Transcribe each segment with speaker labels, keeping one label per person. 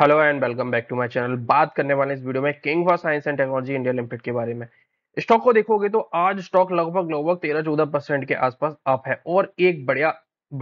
Speaker 1: Hello and welcome back to my channel बात करने वाले इस वीडियो में King for Science and Technology India Limited के बारे में स्टॉक को देखोगे तो आज स्टॉक लगभग लगभग तेरह चौदह परसेंट के आसपास अप है और एक बढ़िया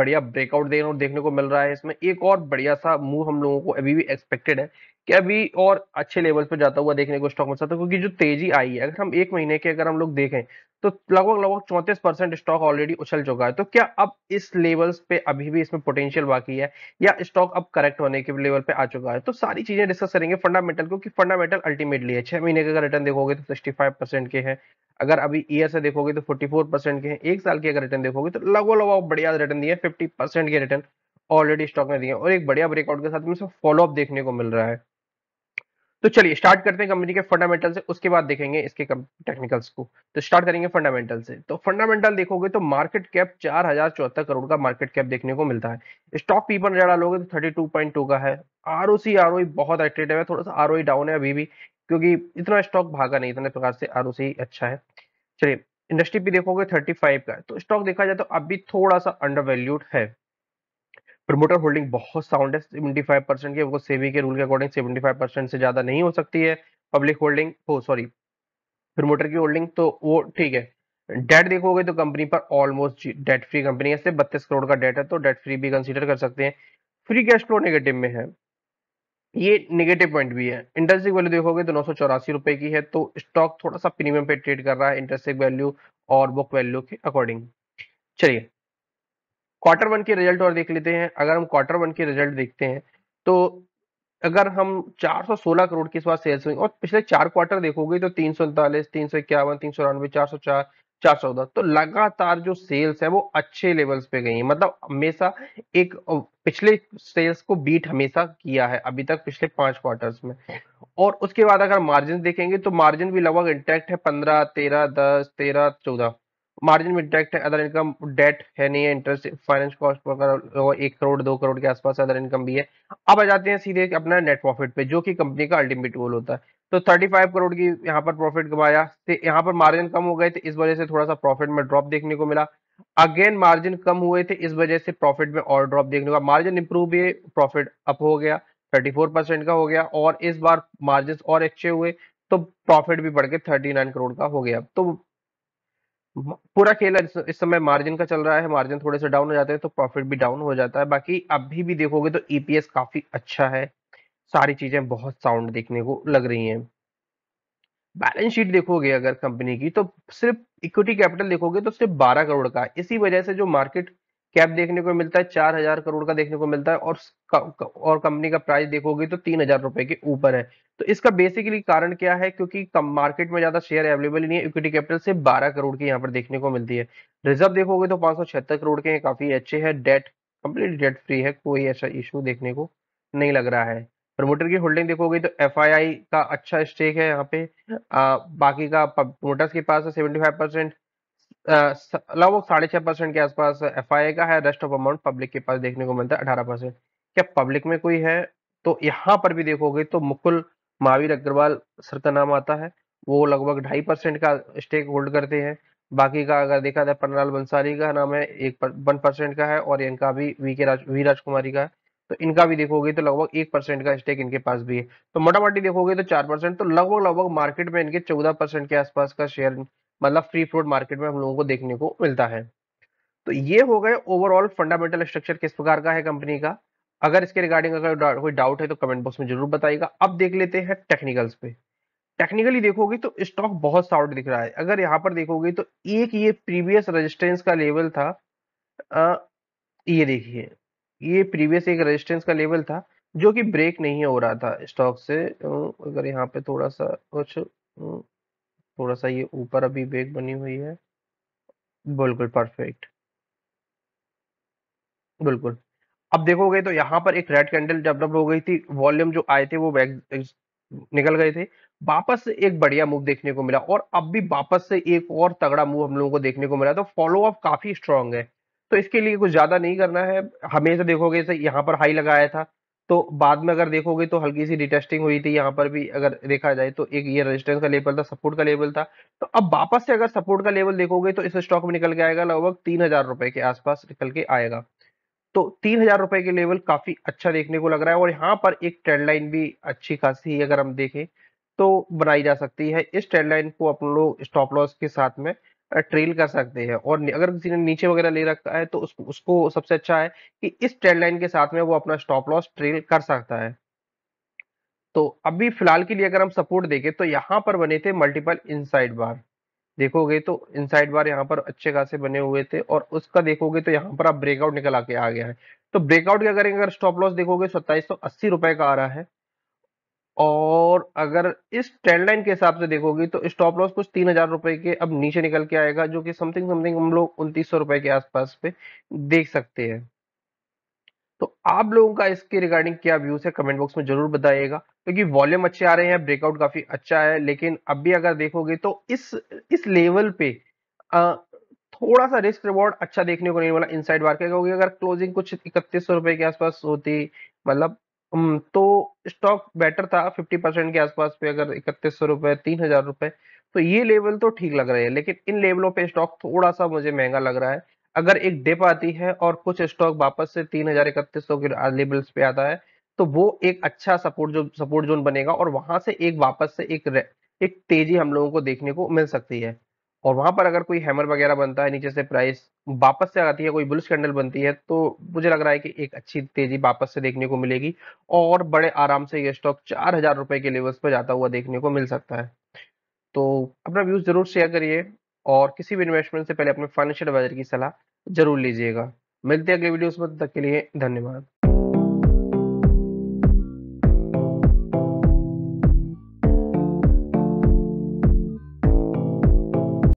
Speaker 1: बढ़िया ब्रेकआउट देखने को मिल रहा है इसमें एक और बढ़िया सा मूव हम लोगों को अभी भी एक्सपेक्टेड है कि अभी और अच्छे लेवल पर जाता हुआ देखने को स्टॉक मिल सकता है क्योंकि जो तेजी आई है अगर हम एक महीने के अगर हम लोग देखें तो लगभग लगभग चौंतीस परसेंट स्टॉक ऑलरेडी उछल चुका है तो क्या अब इस लेवल्स पे अभी भी इसमें पोटेंशियल बाकी है या स्टॉक अब करेक्ट होने के लेवल पे आ चुका है तो सारी चीजें डिस्कस करेंगे फंडामेंटल को कि फंडामेंटल अल्टीमेटली है छह महीने का अगर रिटर्न देखोगे तो सिक्सटी फाइव परसेंट के हैं अगर अभी ईयर से देखोगे तो फोर्टी फोर परसेंट के हैं एक साल के अगर रिटर्न देखोगे तो लगभग लगभग बढ़िया रिटर्न दिए फिफ्टी परसेंट के रिटर्न ऑलरेडी स्टॉक में दिए और एक बढ़िया ब्रेकआउट के साथ में फॉलोअप देखने को मिल रहा है तो चलिए स्टार्ट करते हैं कंपनी के फंडामेंटल से उसके बाद देखेंगे इसके टेक्निकल्स को तो स्टार्ट करेंगे फंडामेंटल से तो फंडामेंटल देखोगे तो मार्केट कैप चार हजार चौहत्तर करोड़ का मार्केट कैप देखने को मिलता है स्टॉक पीपन पर नजर तो थर्टी टू पॉइंट टू का है R O C R O बहुत एक्टिव है थोड़ा सा आर ओ डाउन है अभी भी क्योंकि इतना स्टॉक भागा नहीं इतने प्रकार से आर ओ सी अच्छा है चलिए इंडस्ट्री भी देखोगे थर्टी फाइव का है तो स्टॉक देखा जाए तो अभी थोड़ा सा अंडर वैल्यूड है प्रमोटर होल्डिंग बहुत साउंड है सेवेंटी फाइव परसेंट के वो सेवी के रूल के अकॉर्डिंग सेवेंटी फाइव परसेंट से ज्यादा नहीं हो सकती है पब्लिक होल्डिंग हो सॉरी प्रमोटर की होल्डिंग तो वो ठीक है डेट देखोगे तो कंपनी पर ऑलमोस्ट डेट फ्री कंपनी है सिर्फ बत्तीस करोड़ का डेट है तो डेट फ्री भी कंसिडर कर सकते हैं फ्री कैश फ्लो नेगेटिव में है ये नेगेटिव पॉइंट भी है इंटरेस्टिंग वैल्यू देखोगे तो नौ रुपए की है तो स्टॉक थोड़ा सा प्रीमियम पे ट्रेड कर रहा है इंटरेस्टिंग वैल्यू और बुक वैल्यू के अकॉर्डिंग चलिए क्वार्टर वन के रिजल्ट और देख लेते हैं अगर हम क्वार्टर वन के रिजल्ट देखते हैं तो अगर हम 416 करोड़ की इस बार सेल्स हुई और पिछले चार क्वार्टर देखोगे तो तीन सौ उनतालीस तीन सौ इक्यावन तीन सौ अरानवे चार सौ चार चार सौ दस तो लगातार जो सेल्स है वो अच्छे लेवल्स पे गई है मतलब हमेशा एक पिछले सेल्स को बीट हमेशा किया है अभी तक पिछले पांच क्वार्टर्स में और उसके बाद अगर मार्जिन देखेंगे तो मार्जिन भी लगभग इंटैक्ट है पंद्रह तेरह दस तेरह चौदह मार्जिन में डायरेक्ट अदर इनकम डेट है नहीं है इंटरेस्ट फाइनेंस कॉस्ट एक करोड़ दो करोड़ के आसपास अदर इनकम भी है अब आ जाते हैं सीधे अपना नेट प्रॉफिट पे जो कि कंपनी का अल्टीमेट गोल होता है तो 35 करोड़ की यहाँ पर प्रॉफिट कमाया तो यहाँ पर मार्जिन कम हो गए थे तो इस वजह से थोड़ा सा प्रॉफिट में ड्रॉप देखने को मिला अगेन मार्जिन कम हुए थे तो इस वजह से प्रॉफिट में और ड्रॉप देखने को मार्जिन इंप्रूव भी प्रॉफिट अप हो गया थर्टी परसेंट का हो गया और इस बार मार्जिन और अच्छे हुए तो प्रॉफिट भी बढ़ के थर्टी करोड़ का हो गया तो पूरा खेल इस, इस समय मार्जिन का चल रहा है मार्जिन थोड़े से डाउन हो जाते हैं तो प्रॉफिट भी डाउन हो जाता है बाकी अभी भी देखोगे तो ईपीएस e काफी अच्छा है सारी चीजें बहुत साउंड देखने को लग रही हैं बैलेंस शीट देखोगे अगर कंपनी की तो सिर्फ इक्विटी कैपिटल देखोगे तो सिर्फ 12 करोड़ का है। इसी वजह से जो मार्केट कैप देखने को मिलता है चार हजार करोड़ का देखने को मिलता है और और कंपनी का प्राइस देखोगे तो तीन हजार रुपए के ऊपर है तो इसका बेसिकली कारण क्या है क्योंकि कम मार्केट में ज्यादा शेयर अवेलेबल नहीं है इक्विटी कैपिटल से बारह करोड़ की यहाँ पर देखने को मिलती है रिजर्व देखोगे तो पांच करोड़ के काफी अच्छे है डेट कंप्लीट डेट फ्री है कोई ऐसा इशू देखने को नहीं लग रहा है प्रमोटर की होल्डिंग देखोगे तो एफ का अच्छा स्टेक है यहाँ पे आ, बाकी का प्रमोटर्स के पास है सेवेंटी फाइव परसेंट लगभग साढ़े छह परसेंट के आसपास एफ का है रेस्ट ऑफ अमाउंट पब्लिक के पास देखने को मिलता है अठारह परसेंट क्या पब्लिक में कोई है तो यहाँ पर भी देखोगे तो मुकुल महावीर अग्रवाल सर का नाम आता है वो लगभग ढाई परसेंट का स्टेक होल्ड करते हैं बाकी का अगर देखा जाए पन्नलाल बंसारी का नाम है एक वन परसेंट का है और इनका भी वी के राज वी राजकुमारी का है तो इनका भी देखोगे तो लगभग एक परसेंट का स्टेक इनके पास भी है तो मोटा मोटी देखोगे तो चार परसेंट तो लगभग लगभग मार्केट में इनके चौदह परसेंट के आसपास का शेयर मतलब फ्री फ्लोट मार्केट में हम लोगों को देखने को मिलता है तो ये हो गए ओवरऑल फंडामेंटल स्ट्रक्चर किस प्रकार का है कंपनी का अगर इसके रिगार्डिंग अगर कोई डाउट है तो कमेंट बॉक्स में जरूर बताइएगा अब देख लेते हैं टेक्निकल्स पे टेक्निकली देखोगे तो स्टॉक बहुत साउट दिख रहा है अगर यहाँ पर देखोगे तो एक ये प्रीवियस रेजिस्टेंस का लेवल था आ, ये देखिए ये प्रीवियस एक रेजिस्टेंस का लेवल था जो कि ब्रेक नहीं हो रहा था स्टॉक से अगर यहाँ पे थोड़ा सा कुछ थोड़ा सा ये ऊपर अभी वेग बनी हुई है बिल्कुल परफेक्ट बिल्कुल अब देखोगे तो यहाँ पर एक रेड कैंडल डेवलप हो गई थी वॉल्यूम जो आए थे वो बैक निकल गए थे वापस से एक बढ़िया मूव देखने को मिला और अब भी वापस से एक और तगड़ा मूव हम लोगों को देखने को मिला तो फॉलो अप काफी स्ट्रांग है तो इसके लिए कुछ ज्यादा नहीं करना है हमेशा देखोगे यहाँ पर हाई लगाया था तो बाद में अगर देखोगे तो हल्की सी रिटेस्टिंग हुई थी यहाँ पर भी अगर देखा जाए तो एक ये रेजिस्टेंस का लेवल था सपोर्ट का लेवल था तो अब वापस से अगर सपोर्ट का लेवल देखोगे तो इस स्टॉक में निकल के आएगा लगभग तीन हजार रुपए के आसपास निकल के आएगा तो तीन हजार रुपए के लेवल काफी अच्छा देखने को लग रहा है और यहाँ पर एक ट्रेंड लाइन भी अच्छी खासी अगर हम देखें तो बनाई जा सकती है इस ट्रेंड लाइन को अपन लोग स्टॉप लॉस के साथ में ट्रेल कर सकते हैं और अगर किसी ने नीचे वगैरह ले रखा है तो उस उसको सबसे अच्छा है कि इस ट्रेंड लाइन के साथ में वो अपना स्टॉप लॉस ट्रेल कर सकता है। तो अभी फिलहाल के लिए अगर हम सपोर्ट देखें तो यहाँ पर बने थे मल्टीपल इनसाइड बार। देखोगे तो इनसाइड बार यहाँ पर अच्छे खासे बने हुए थे और उसका देखोगे तो यहाँ पर आप ब्रेकआउट निकल आके आ गया है। तो ब्रेकआउट क्या करेंगे अगर स्टॉप लॉस देखोगे ₹2780 का आ रहा है। और अगर इस ट्रेंड लाइन के हिसाब से देखोगे तो स्टॉप लॉस कुछ तीन हजार रुपए के अब नीचे निकल के आएगा जो कि समथिंग समथिंग हम लोग उनतीस सौ रुपए के आसपास पे देख सकते हैं तो आप लोगों का इसके रिगार्डिंग क्या व्यूज है कमेंट बॉक्स में जरूर बताइएगा क्योंकि वॉल्यूम अच्छे आ रहे हैं ब्रेकआउट काफी अच्छा है लेकिन अब भी अगर देखोगे तो इस इस लेवल पे आ, थोड़ा सा रिस्क रिवॉर्ड अच्छा देखने को नहीं मिला इन साइड मार्केट क्योंकि अगर क्लोजिंग कुछ इकतीस सौ रुपए के आसपास होती मतलब तो स्टॉक बेटर था 50% के आसपास पे अगर इकतीस सौ रुपए तीन हजार रुपए तो ये लेवल तो ठीक लग रहे हैं लेकिन इन लेवलों पे स्टॉक थोड़ा सा मुझे महंगा लग रहा है अगर एक डिप आती है और कुछ स्टॉक वापस से तीन हजार इकतीस सौ के लेवल्स पे आता है तो वो एक अच्छा सपोर्ट जो सपोर्ट जोन बनेगा और वहां से एक वापस से एक एक तेजी हम लोगों को देखने को मिल सकती है और वहां पर अगर कोई हैमर वगैरह बनता है नीचे से प्राइस वापस से आती है कोई बुलिश कैंडल बनती है तो मुझे लग रहा है कि एक अच्छी तेजी वापस से देखने को मिलेगी और बड़े आराम से ये स्टॉक चार हजार रुपए के लेवल्स पर जाता हुआ देखने को मिल सकता है तो अपना व्यूज जरूर शेयर करिए और किसी भी इन्वेस्टमेंट से पहले अपने फाइनेंशियल एडवाइजर की सलाह जरूर लीजिएगा मिलते हैं अगले वीडियो में तक के लिए धन्यवाद